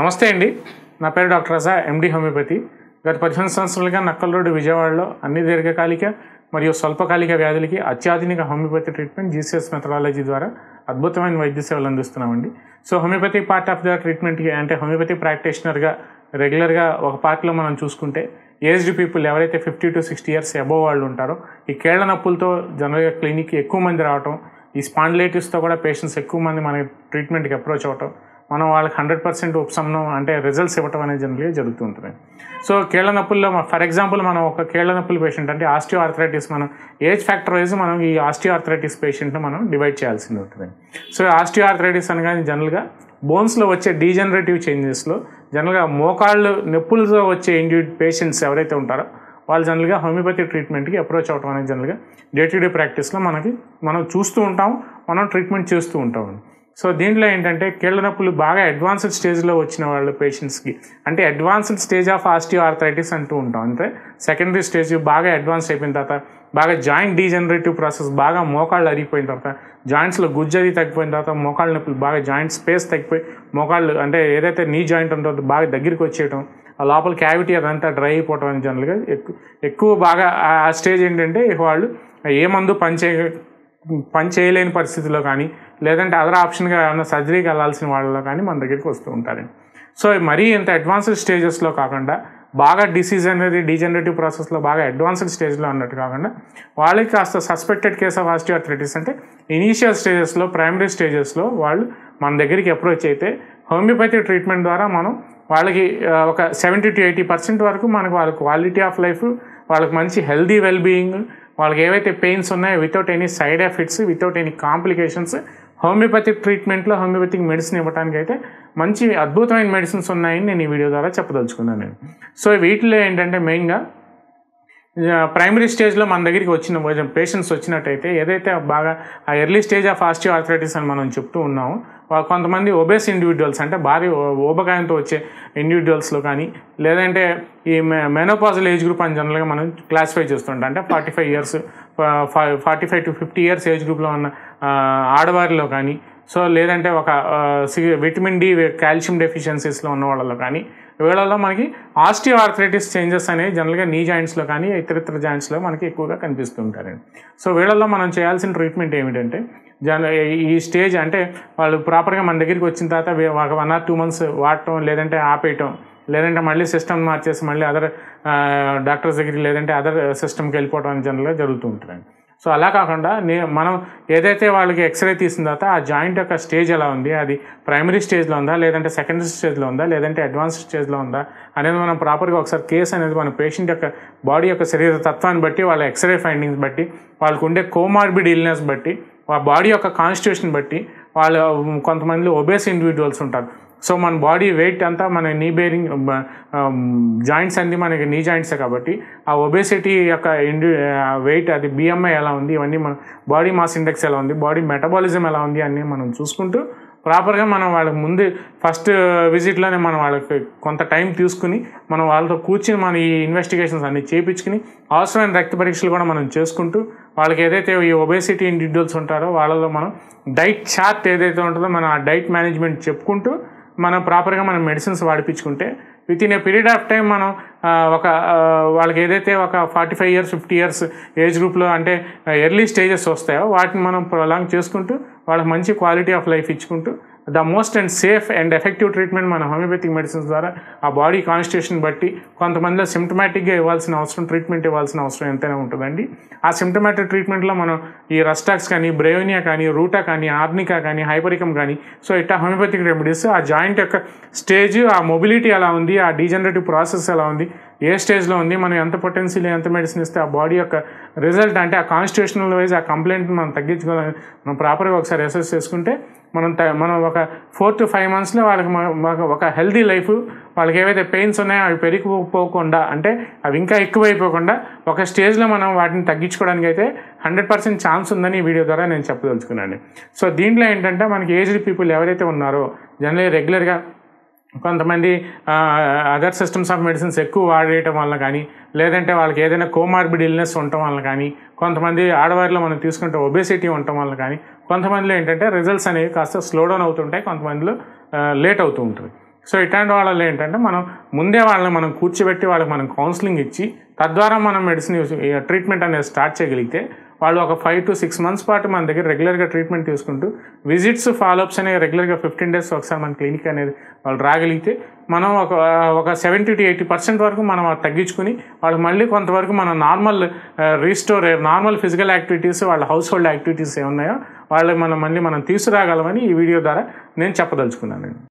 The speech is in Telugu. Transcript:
నమస్తే అండి నా పేరు డాక్టర్ రజా ఎండి హోమియోపతి గత పదిహేను సంవత్సరాలుగా నక్కల్ రోడ్డు విజయవాడలో అన్ని దీర్ఘకాలిక మరియు స్వల్పకాలిక వ్యాధులకి అత్యాధునిక హోమియోపతి ట్రీట్మెంట్ జీసీఎస్ మెథడాలజీ ద్వారా అద్భుతమైన వైద్య సేవలు అందిస్తున్నామండి so homeopathy part of the ట్రీట్మెంట్కి అంటే హోమియోపతి ప్రాక్టీషనర్గా రెగ్యులర్గా ఒక పార్ట్లో మనం చూసుకుంటే ఏజ్డ్ పీపుల్ ఎవరైతే fifty to sixty years above వాళ్ళు ఉంటారో ఈ కేళ్ల నొప్పులతో జనరల్గా క్లినిక్కి ఎక్కువ మంది రావటం ఈ స్పాండిలైటిస్తో కూడా పేషెంట్స్ ఎక్కువ మంది మన ట్రీట్మెంట్కి అప్రోచ్ అవ్వటం మనం వాళ్ళకి హండ్రెడ్ పర్సెంట్ ఉపశమనం అంటే రిజల్ట్స్ ఇవ్వటం అనేది జనరల్గా జరుగుతుంటుంది సో కీళ్ళ నొప్పుల్లో ఫర్ ఎగ్జాంపుల్ మనం ఒక కీళ్ళ నొప్పుల పేషెంట్ అంటే ఆస్టియో ఆర్థరైటిస్ మనం ఏజ్ ఫ్యాక్టర్ వైజ్ మనం ఈ ఆస్టియో ఆర్థరైటిస్ పేషెంట్ను మనం డివైడ్ చేయాల్సింది ఉంటుంది సో ఆస్టియో ఆర్థరైటిస్ అనగానే జనరల్గా బోన్స్లో వచ్చే డీజనరేటివ్ చేంజెస్లో జనరల్గా మోకాళ్ళు నొప్పులతో వచ్చే ఇండివి పేషెంట్స్ ఎవరైతే ఉంటారో వాళ్ళు జనరల్గా హోమియోపతి ట్రీట్మెంట్కి అప్రోచ్ అవటం అనేది జనరల్గా డే టు డే ప్రాక్టీస్లో మనకి మనం చూస్తూ ఉంటాం మనం ట్రీట్మెంట్ చేస్తూ ఉంటాం సో దీంట్లో ఏంటంటే కీళ్ళ నొప్పులు బాగా అడ్వాన్స్డ్ స్టేజ్లో వచ్చిన వాళ్ళు పేషెంట్స్కి అంటే advanced stage of osteoarthritis అంటూ ఉంటాం అంటే సెకండరీ స్టేజ్ బాగా అడ్వాన్స్ అయిపోయిన తర్వాత బాగా జాయింట్ డీజనరేటివ్ ప్రాసెస్ బాగా మోకాళ్ళు అరిగిపోయిన తర్వాత జాయింట్స్లో గుజ్జరి తగ్గిపోయిన తర్వాత మోకాళ్ళ నొప్పులు బాగా జాయింట్ స్పేస్ తగ్గిపోయి మోకాళ్ళు అంటే ఏదైతే నీ జాయింట్ ఉంటుందో బాగా దగ్గరికి వచ్చేయటం ఆ లోపల క్యావిటీ అదంతా డ్రై అయిపోవటం జనరల్గా ఎక్కువ ఎక్కువ బాగా ఆ స్టేజ్ ఏంటంటే వాళ్ళు ఏ మందు పనిచే పని చేయలేని పరిస్థితుల్లో కానీ లేదంటే అదర్ ఆప్షన్గా ఏమైనా సర్జరీకి వెళ్ళాల్సిన వాళ్ళలో కానీ మన దగ్గరికి వస్తూ ఉంటారండి సో మరీ ఇంత అడ్వాన్స్డ్ స్టేజెస్లో కాకుండా బాగా డిసీజ్ అనేది డీజనరేటివ్ ప్రాసెస్లో బాగా అడ్వాన్స్డ్ స్టేజ్లో అన్నట్టు కాకుండా వాళ్ళకి కాస్త సస్పెక్టెడ్ కేస్ ఆఫ్ ఆస్టియోఆర్థరైటిస్ అంటే ఇనీషియల్ స్టేజెస్లో ప్రైమరీ స్టేజెస్లో వాళ్ళు మన దగ్గరికి అప్రోచ్ అయితే హోమియోపతి ట్రీట్మెంట్ ద్వారా మనం వాళ్ళకి ఒక సెవెంటీ టు ఎయిటీ పర్సెంట్ వరకు మనకు వాళ్ళ క్వాలిటీ ఆఫ్ లైఫ్ వాళ్ళకి మంచి హెల్దీ వెల్బీయింగ్ వాళ్ళకి ఏవైతే పెయిన్స్ ఉన్నాయో without any side effects without any complications homeopathic ట్రీట్మెంట్లో హోమియోపతిక్ మెడిసిన్ ఇవ్వడానికి అయితే మంచి అద్భుతమైన మెడిసిన్స్ ఉన్నాయని నేను ఈ వీడియో ద్వారా చెప్పదలుచుకున్నాను నేను సో వీటిలో ఏంటంటే మెయిన్గా ప్రైమరీ స్టేజ్లో మన దగ్గరికి వచ్చిన పేషెంట్స్ వచ్చినట్టయితే ఏదైతే బాగా ఆ early stage of osteoarthritis అని మనం చెప్తూ ఉన్నాము కొంతమంది ఒబేస్ ఇండివిజువల్స్ అంటే భారీ ఊబకాయంతో వచ్చే ఇండివిజువల్స్లో కానీ లేదంటే ఈ మెనోపాజల్ ఏజ్ గ్రూప్ అని జనరల్గా మనం క్లాసిఫై చేస్తుంటాం అంటే forty five years forty five to fifty years age గ్రూప్లో ఉన్న ఆడవారిలో కానీ సో లేదంటే ఒక విటమిన్ డి కాల్షియం డెఫిషియన్సీస్లో ఉన్న వాళ్ళలో కానీ వీళ్ళలో మనకి ఆస్టియో ఆర్థరైటిస్ చేంజెస్ అనేవి జనరల్గా నీ జాయింట్స్లో కానీ ఇతరితర జాయింట్స్లో మనకి ఎక్కువగా కనిపిస్తుంటారండి సో వీళ్ళల్లో మనం చేయాల్సిన ట్రీట్మెంట్ ఏమిటంటే జన ఈ స్టేజ్ అంటే వాళ్ళు ప్రాపర్గా మన దగ్గరికి వచ్చిన తర్వాత ఒక వన్ ఆర్ టూ మంత్స్ వాడటం లేదంటే ఆపేయటం లేదంటే మళ్ళీ సిస్టమ్ మార్చేసి మళ్ళీ అదర్ డాక్టర్స్ దగ్గరికి లేదంటే అదర్ సిస్టమ్కి వెళ్ళిపోవడం జనరల్గా జరుగుతూ ఉంటారండి సో అలా కాకుండా నే మనం ఏదైతే వాళ్ళకి ఎక్స్రే తీసిన తర్వాత ఆ జాయింట్ యొక్క స్టేజ్ ఎలా ఉంది అది ప్రైమరీ స్టేజ్లో ఉందా లేదంటే సెకండరీ స్టేజ్లో ఉందా లేదంటే అడ్వాన్స్ స్టేజ్లో ఉందా అనేది మనం ప్రాపర్గా ఒకసారి కేసు అనేది మన పేషెంట్ యొక్క బాడీ యొక్క శరీర తత్వాన్ని బట్టి వాళ్ళ ఎక్స్రే ఫైండింగ్స్ బట్టి వాళ్ళకు ఉండే కోమార్బిడ్ ఇల్నెస్ బట్టి వా బాడీ యొక్క కాన్స్టిట్యూషన్ బట్టి వాళ్ళ కొంతమంది ఒబేస్ ఇండివిజువల్స్ ఉంటారు సో మన బాడీ వెయిట్ అంతా మన నీ బేరింగ్ జాయింట్స్ అన్ని మనకి నీ జాయింట్సే కాబట్టి ఆ ఒబేసిటీ యొక్క ఇండి వెయిట్ అది బిఎంఐ ఎలా ఉంది ఇవన్నీ మన బాడీ మాస్ ఇండెక్స్ ఎలా ఉంది బాడీ మెటబాలిజం ఎలా ఉంది అన్నీ మనం చూసుకుంటూ ప్రాపర్గా మనం వాళ్ళకి ముందు ఫస్ట్ విజిట్లోనే మనం వాళ్ళకి కొంత టైం తీసుకుని మనం వాళ్ళతో కూర్చుని మన ఈ ఇన్వెస్టిగేషన్స్ అన్నీ చేయించుకుని అవసరమైన రక్త పరీక్షలు కూడా మనం చేసుకుంటూ వాళ్ళకి ఏదైతే ఈ ఒబేసిటీ ఇండివిజువల్స్ ఉంటారో వాళ్ళలో మనం డైట్ చార్ట్ ఏదైతే ఉంటుందో మనం ఆ డైట్ మేనేజ్మెంట్ చెప్పుకుంటూ మనం ప్రాపర్గా మనం మెడిసిన్స్ వాడిపించుకుంటే with in a period of time మనం ఒక వాళ్ళకి ఏదైతే ఒక forty five years fifty years age గ్రూప్లో అంటే ఎర్లీ స్టేజెస్ వస్తాయో వాటిని మనం ప్రొలాంగ్ చేసుకుంటూ వాళ్ళకి మంచి క్వాలిటీ ఆఫ్ లైఫ్ ఇచ్చుకుంటూ the most and safe and effective treatment మన హోమియోపతిక్ మెడిసిన్స్ ద్వారా ఆ బాడీ కాన్స్టిట్యూషన్ బట్టి కొంతమందిలో సిమ్టమాటిక్గా ఇవ్వాల్సిన అవసరం ట్రీట్మెంట్ ఇవ్వాల్సిన అవసరం ఎంతైనా ఉంటుందండి ఆ సిమ్టమాటిక్ ట్రీట్మెంట్లో మనం ఈ రస్టాక్స్ కానీ బ్రయోనియా కానీ రూటా కానీ ఆర్నికా కానీ హైపరికం కానీ సో ఇట్లా హోమియోపతిక్ రెమెడీస్ ఆ జాయింట్ యొక్క స్టేజ్ ఆ మొబిలిటీ ఎలా ఉంది ఆ డీజనరేటివ్ ప్రాసెస్ ఎలా ఉంది ఏ స్టేజ్లో ఉంది మనం ఎంత పొటెన్షియల్ ఎంత మెడిసిన్ ఇస్తే ఆ బాడీ యొక్క రిజల్ట్ అంటే ఆ కాన్స్టిట్యూషనల్ వైజ్ ఆ కంప్లైంట్ని మనం తగ్గించుకోవాలని మనం ప్రాపర్గా ఒకసారి అసెస్ చేసుకుంటే మనం మనం ఒక ఫోర్ టు ఫైవ్ మంత్స్లో వాళ్ళకి ఒక హెల్దీ లైఫ్ వాళ్ళకి ఏవైతే పెయిన్స్ ఉన్నాయో అవి పెరిగిపోకుండా అంటే అవి ఇంకా ఎక్కువైపోకుండా ఒక స్టేజ్లో మనం వాటిని తగ్గించుకోవడానికి అయితే హండ్రెడ్ పర్సెంట్ ఛాన్స్ ఉందని ఈ వీడియో ద్వారా నేను చెప్పదలుచుకున్నాను సో దీంట్లో ఏంటంటే మనకి ఏజ్డ్ పీపుల్ ఎవరైతే ఉన్నారో జనరలీ రెగ్యులర్గా కొంతమంది అదర్ సిస్టమ్స్ ఆఫ్ మెడిసిన్స్ ఎక్కువ వాడేయటం వల్ల కానీ లేదంటే వాళ్ళకి ఏదైనా కోమార్బిడ్ ఇల్నెస్ ఉండటం వల్ల కానీ కొంతమంది ఆడవారిలో మనం తీసుకుంటే ఒబేసిటీ ఉండటం వల్ల కానీ కొంతమందిలో ఏంటంటే రిజల్ట్స్ అనేవి కాస్త స్లో డౌన్ అవుతుంటాయి కొంతమందిలో లేట్ అవుతూ ఉంటుంది సో ఇట్లాంటి వాళ్ళలో ఏంటంటే మనం ముందే వాళ్ళని మనం కూర్చోబెట్టి వాళ్ళకి మనం కౌన్సిలింగ్ ఇచ్చి తద్వారా మనం మెడిసిన్ ట్రీట్మెంట్ అనేది స్టార్ట్ చేయగలిగితే వాళ్ళు ఒక ఫైవ్ టు సిక్స్ మంత్స్ పాటు మన దగ్గర రెగ్యులర్గా ట్రీట్మెంట్ తీసుకుంటూ విజిట్స్ ఫాలోఅప్స్ అనేవి రెగ్యులర్గా ఫిఫ్టీన్ డేస్ ఒకసారి మన క్లినిక్ అనేది వాళ్ళు రాగలిగితే మనం ఒక ఒక సెవెంటీ టు ఎయిటీ పర్సెంట్ వరకు మనం తగ్గించుకుని వాళ్ళు మళ్ళీ కొంతవరకు మన normal restore normal physical activities వాళ్ళ హౌస్ హోల్డ్ యాక్టివిటీస్ ఏమున్నాయో వాళ్ళు మనం మళ్ళీ మనం తీసుకురాగలమని ఈ వీడియో ద్వారా నేను చెప్పదలుచుకున్నాను